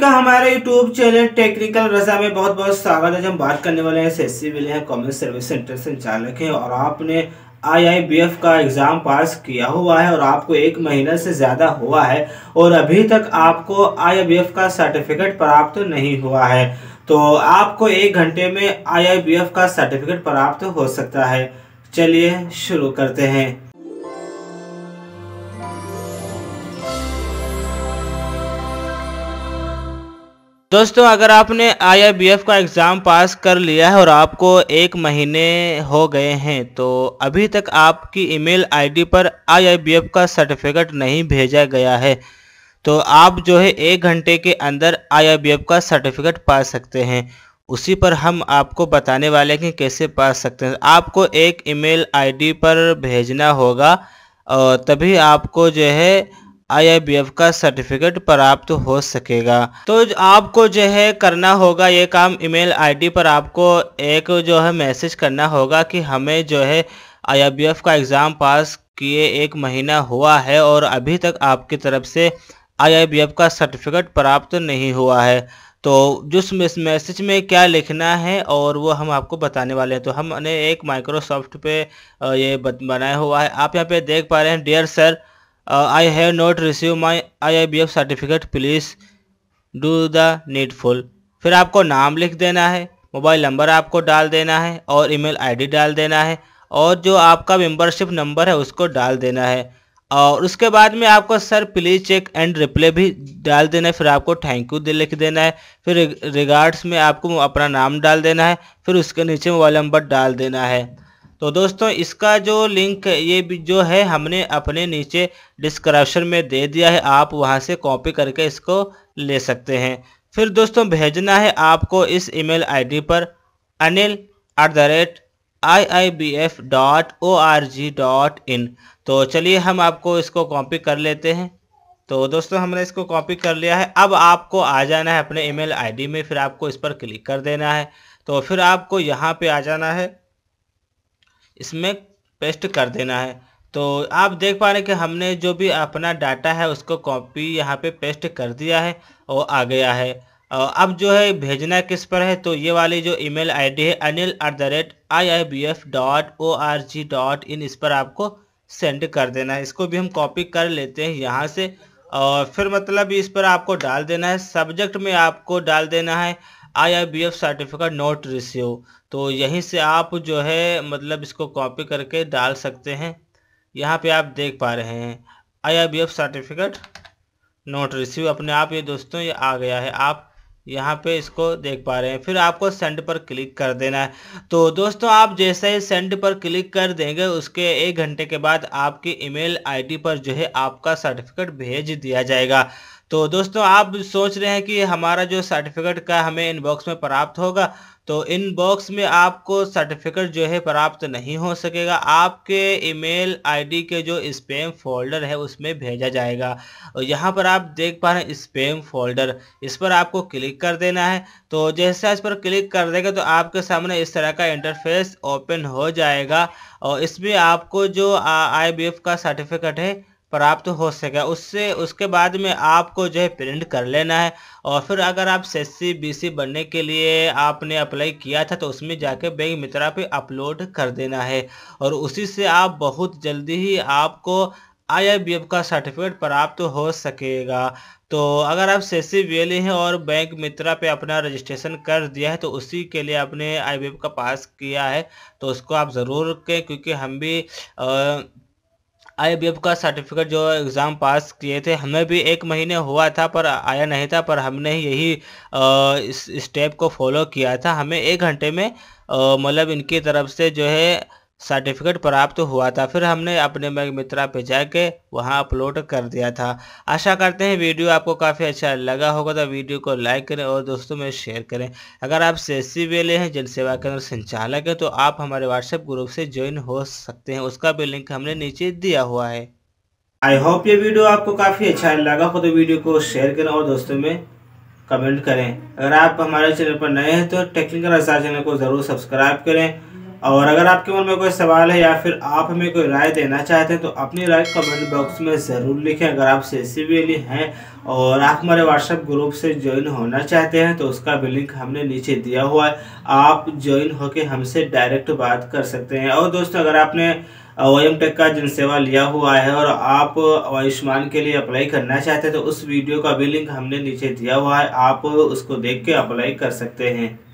का हमारे YouTube channel technical रजा में बहुत बहुत स्वागत है हम बात करने वाले हैं एस एस हैं कॉमर्स सर्विस सेंटर संचालक हैं और आपने आईआईबीएफ का एग्ज़ाम पास किया हुआ है और आपको एक महीना से ज़्यादा हुआ है और अभी तक आपको आईआईबीएफ का सर्टिफिकेट प्राप्त तो नहीं हुआ है तो आपको एक घंटे में आईआईबीएफ का सर्टिफिकेट प्राप्त तो हो सकता है चलिए शुरू करते हैं दोस्तों अगर आपने आई का एग्ज़ाम पास कर लिया है और आपको एक महीने हो गए हैं तो अभी तक आपकी ईमेल आईडी पर आई का सर्टिफिकेट नहीं भेजा गया है तो आप जो है एक घंटे के अंदर आई का सर्टिफिकेट पा सकते हैं उसी पर हम आपको बताने वाले हैं कि कैसे पा सकते हैं आपको एक ईमेल आईडी पर भेजना होगा और तभी आपको जो है आई का सर्टिफिकेट प्राप्त हो सकेगा तो आपको जो है करना होगा ये काम ईमेल आईडी पर आपको एक जो है मैसेज करना होगा कि हमें जो है आई का एग्ज़ाम पास किए एक महीना हुआ है और अभी तक आपकी तरफ से आई का सर्टिफिकेट प्राप्त नहीं हुआ है तो जिस मैसेज में क्या लिखना है और वो हम आपको बताने वाले हैं तो हमने एक माइक्रोसॉफ्ट पे ये बनाया हुआ है आप यहाँ पे देख पा रहे हैं dear sir I have not receive my I I B F certificate please do the needful फिर आपको नाम लिख देना है मोबाइल नंबर आपको डाल देना है और ईमेल आईडी डाल देना है और जो आपका मेंबरशिप नंबर है उसको डाल देना है और उसके बाद में आपको sir please check and reply भी डाल देना है फिर आपको थैंक यू दे लिख देना है फिर रिगार्ड्स में आपको अपना नाम डाल देना है फिर उसके नीचे मोबाइल नंबर डाल देना है तो दोस्तों इसका जो लिंक ये भी जो है हमने अपने नीचे डिस्क्रिप्शन में दे दिया है आप वहाँ से कॉपी करके इसको ले सकते हैं फिर दोस्तों भेजना है आपको इस ईमेल आईडी पर Anil at the rate I I B F dot O R G dot in तो चलिए हम आपको इसको कॉपी कर लेते हैं तो दोस्तों हमने इसको कॉपी कर लिया है अब आपको आ जाना है अपने ईमेल आईडी में फिर आपको इस पर क्लिक कर देना है तो फिर आपको यहाँ पे आ जाना है इसमें पेस्ट कर देना है तो आप देख पा रहे हैं कि हमने जो भी अपना डाटा है उसको कॉपी यहाँ पे पेस्ट कर दिया है और आ गया है और अब जो है भेजना किस पर है तो ये वाली जो ईमेल आईडी है Anil at the rate I I B F dot O R G dot in इस पर आपको सेंड कर देना है इसको भी हम कॉपी कर लेते हैं यहाँ से और फिर मतलब इस पर आपको डाल देना है सब्जेक्ट में आपको डाल देना है आईआईबीएफ सर्टिफिकेट नोट रिसीव तो यहीं से आप जो है मतलब इसको कॉपी करके डाल सकते हैं यहाँ पे आप देख पा रहे हैं आईआईबीएफ सर्टिफिकेट नोट रिसीव अपने आप ये दोस्तों ये आ गया है आप यहाँ पे इसको देख पा रहे हैं फिर आपको सेंड पर क्लिक कर देना है तो दोस्तों आप जैसे ही सेंड पर क्लिक कर देंगे उसके एक घंटे के बाद आपकी ईमेल आईडी पर जो है आपका सर्टिफिकेट भेज दिया जाएगा तो दोस्तों आप सोच रहे हैं कि हमारा जो सर्टिफिकेट का हमें इनबॉक्स में प्राप्त होगा तो इनबॉक्स में आपको सर्टिफिकेट जो है प्राप्त नहीं हो सकेगा आपके ईमेल आईडी के जो स्पेम फोल्डर है उसमें भेजा जाएगा और यहाँ पर आप देख पा रहे हैं स्पेम फोल्डर इस पर आपको क्लिक कर देना है तो जैसा इस पर क्लिक कर देगा तो आपके सामने इस तरह का इंटरफेस ओपन हो जाएगा और इसमें आपको जो आई का सर्टिफिकेट है प्राप्त हो सके उससे उसके बाद में आपको जो है प्रिंट कर लेना है और फिर अगर आप एस सी बनने के लिए आपने अप्लाई किया था तो उसमें जाके बैंक मित्रा पे अपलोड कर देना है और उसी से आप बहुत जल्दी ही आपको आई का सर्टिफिकेट प्राप्त हो सकेगा तो अगर आप सेसी वेली e हैं और बैंक मित्रा पे अपना रजिस्ट्रेशन कर दिया है तो उसी के लिए आपने आई का पास किया है तो उसको आप ज़रूर करें क्योंकि हम भी आ, आई का सर्टिफिकेट जो एग्ज़ाम पास किए थे हमें भी एक महीने हुआ था पर आया नहीं था पर हमने यही इस स्टेप को फॉलो किया था हमें एक घंटे में मतलब इनकी तरफ से जो है सर्टिफिकेट प्राप्त हुआ था फिर हमने अपने मैग मित्रा पे जाके वहाँ अपलोड कर दिया था आशा करते हैं वीडियो आपको काफ़ी अच्छा लगा होगा तो वीडियो को लाइक करें और दोस्तों में शेयर करें अगर आप सी वेले हैं जन सेवा केंद्र संचालक हैं तो आप हमारे व्हाट्सएप ग्रुप से ज्वाइन हो सकते हैं उसका भी लिंक हमने नीचे दिया हुआ है आई होप ये वीडियो आपको काफ़ी अच्छा लगा हो तो वीडियो को शेयर करें और दोस्तों में कमेंट करें अगर आप हमारे चैनल पर नए हैं तो टेक्निकल चैनल को ज़रूर सब्सक्राइब करें और अगर आपके मन में कोई सवाल है या फिर आप हमें कोई राय देना चाहते हैं तो अपनी राय कमेंट बॉक्स में ज़रूर लिखें अगर आप सेसिबली e हैं और आप हमारे व्हाट्सएप ग्रुप से ज्वाइन होना चाहते हैं तो उसका भी लिंक हमने नीचे दिया हुआ है आप ज्वाइन होकर हमसे डायरेक्ट बात कर सकते हैं और दोस्तों अगर आपने ओ एम टेक का जन सेवा लिया हुआ है और आप आयुष्मान के लिए अप्लाई करना चाहते हैं तो उस वीडियो का भी लिंक हमने नीचे दिया हुआ है आप उसको देख के अप्लाई कर सकते हैं